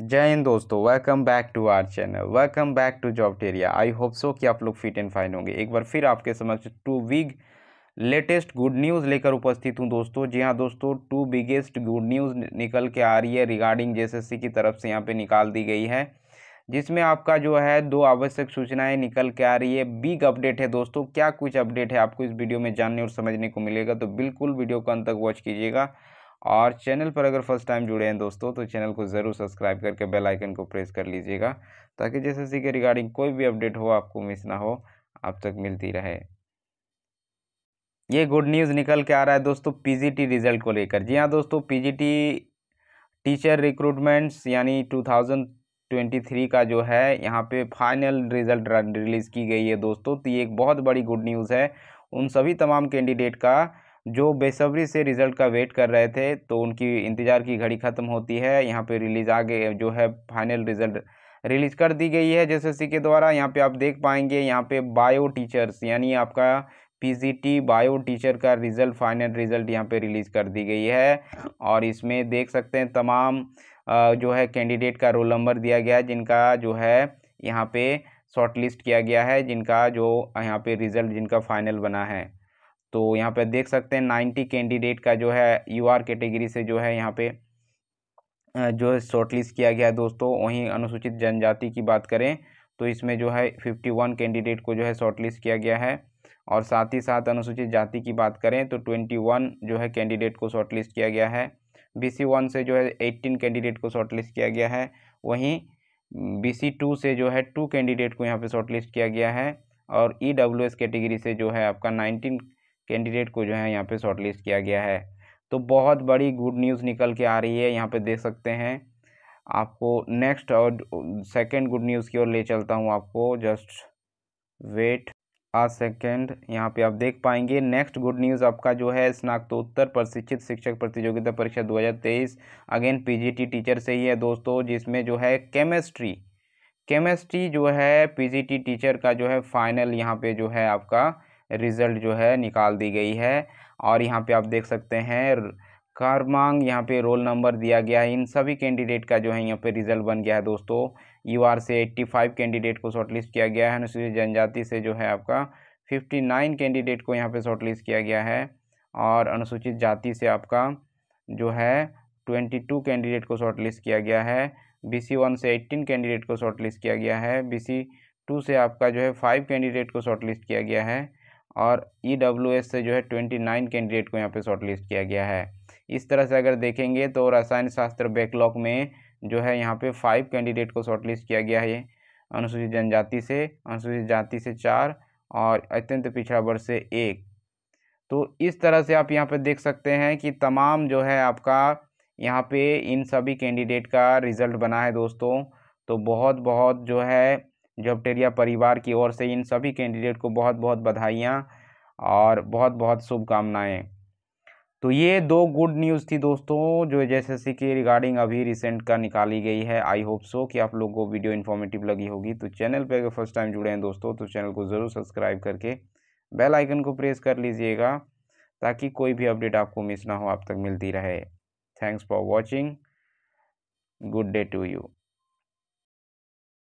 जय हिंद दोस्तों welcome back to our channel welcome back to Jobteria I hope so कि आप लोग फिट एंड फाइन होंगे एक बार फिर आपके समक्ष two big latest good news लेकर उपस्थित हूं दोस्तों जी हां दोस्तों टू बिगेस्ट गुड न्यूज़ निकल के आ रही है रिगार्डिंग जेएसएससी की तरफ से यहाँ पे निकाल दी गई है जिसमें आपका जो है दो आवश्यक सूचनाएँ निकल के आ रही है बिग अपडेट है दोस्तों क्या कुछ अपडेट है आपको इस वीडियो में जानने और समझने को मिलेगा तो बिल्कुल वीडियो को अंत तक वॉच कीजिएगा और चैनल पर अगर फर्स्ट टाइम जुड़े हैं दोस्तों तो चैनल को ज़रूर सब्सक्राइब करके बेल आइकन को प्रेस कर लीजिएगा ताकि जैसे सी के रिगार्डिंग कोई भी अपडेट हो आपको मिस ना हो आप तक मिलती रहे ये गुड न्यूज़ निकल के आ रहा है दोस्तों पीजीटी रिजल्ट को लेकर जी हाँ दोस्तों पीजीटी टीचर रिक्रूटमेंट्स यानी 2023 का जो है यहाँ पे फाइनल रिजल्ट रिलीज़ की गई है दोस्तों तो ये एक बहुत बड़ी गुड न्यूज़ है उन सभी तमाम कैंडिडेट का जो बेसब्री से रिज़ल्ट का वेट कर रहे थे तो उनकी इंतज़ार की घड़ी ख़त्म होती है यहाँ पे रिलीज़ आ गए जो है फाइनल रिज़ल्ट रिलीज़ कर दी गई है सी के द्वारा यहाँ पे आप देख पाएंगे यहाँ पे बायो टीचर्स यानी आपका पीजीटी बायो टीचर का रिज़ल्ट फाइनल रिज़ल्ट यहाँ पे रिलीज़ कर दी गई है और इसमें देख सकते हैं तमाम जो है कैंडिडेट का रोल नंबर दिया गया है जिनका जो है यहाँ पे लिस्ट किया गया है जिनका जो यहाँ पे रिज़ल्ट जिनका फाइनल बना है तो यहाँ पे देख सकते हैं नाइन्टी कैंडिडेट का जो है यू आर कैटेगरी से जो है यहाँ पे जो है शॉर्टलिस्ट किया गया है दोस्तों वहीं अनुसूचित जनजाति की बात करें तो इसमें जो है फिफ्टी वन कैंडिडेट को जो है शॉर्टलिस्ट किया गया है और साथ ही साथ अनुसूचित जाति की बात करें तो ट्वेंटी वन जो है कैंडिडेट को शॉर्टलिस्ट किया गया है बी सी वन से जो है एट्टीन कैंडिडेट को शॉर्टलिस्ट किया गया है वहीं बी सी टू से जो है टू कैंडिडेट को यहाँ शॉर्ट शॉर्टलिस्ट किया गया है और ई डब्ल्यू एस कैटेगरी से जो है आपका नाइनटीन कैंडिडेट को जो है यहाँ पे शॉर्टलिस्ट किया गया है तो बहुत बड़ी गुड न्यूज़ निकल के आ रही है यहाँ पे देख सकते हैं आपको नेक्स्ट और सेकंड गुड न्यूज़ की ओर ले चलता हूँ आपको जस्ट वेट आ सेकंड यहाँ पे आप देख पाएंगे नेक्स्ट गुड न्यूज़ आपका जो है स्नातकोत्तर प्रशिक्षित शिक्षक प्रतियोगिता परीक्षा दो अगेन टी टीचर से ही है दोस्तों जिसमें जो है केमिस्ट्री केमिस्ट्री जो है पीजीटी टीचर का जो है फाइनल यहाँ पे जो है आपका रिज़ल्ट जो है निकाल दी गई है और यहाँ पे आप देख सकते हैं कर्मांग यहाँ पे रोल नंबर दिया गया है इन सभी कैंडिडेट का जो है यहाँ पे रिज़ल्ट बन गया है दोस्तों यू आर से एट्टी फाइव कैंडिडेट को शॉर्टलिस्ट किया गया है अनुसूचित जनजाति से जो है आपका फिफ्टी नाइन कैंडिडेट को यहाँ पे शॉर्टलिस्ट किया गया है और अनुसूचित जाति से आपका जो है टू कैंडिडेट को शॉर्टलिस्ट किया गया है बी सी से एट्टीन कैंडिडेट को शॉर्टलिस्ट किया गया है बी टू से आपका जो है फाइव कैंडिडेट को शॉर्टलिस्ट किया गया है और ई e से जो है ट्वेंटी नाइन कैंडिडेट को यहाँ पे शॉर्टलिस्ट किया गया है इस तरह से अगर देखेंगे तो रसायन शास्त्र बैकलॉग में जो है यहाँ पे फाइव कैंडिडेट को शॉर्टलिस्ट किया गया है अनुसूचित जनजाति से अनुसूचित जाति से चार और अत्यंत पिछड़ा वर्ग से एक तो इस तरह से आप यहाँ पे देख सकते हैं कि तमाम जो है आपका यहाँ पे इन सभी कैंडिडेट का रिज़ल्ट बना है दोस्तों तो बहुत बहुत जो है जॉबटेरिया परिवार की ओर से इन सभी कैंडिडेट को बहुत बहुत बधाइयाँ और बहुत बहुत शुभकामनाएँ तो ये दो गुड न्यूज़ थी दोस्तों जो जैसे की रिगार्डिंग अभी रिसेंट का निकाली गई है आई होप सो कि आप लोगों को वीडियो इन्फॉर्मेटिव लगी होगी तो चैनल पर अगर फर्स्ट टाइम जुड़े हैं दोस्तों तो चैनल को ज़रूर सब्सक्राइब करके बेल आइकन को प्रेस कर लीजिएगा ताकि कोई भी अपडेट आपको मिस ना हो आप तक मिलती रहे thanks for watching good day to you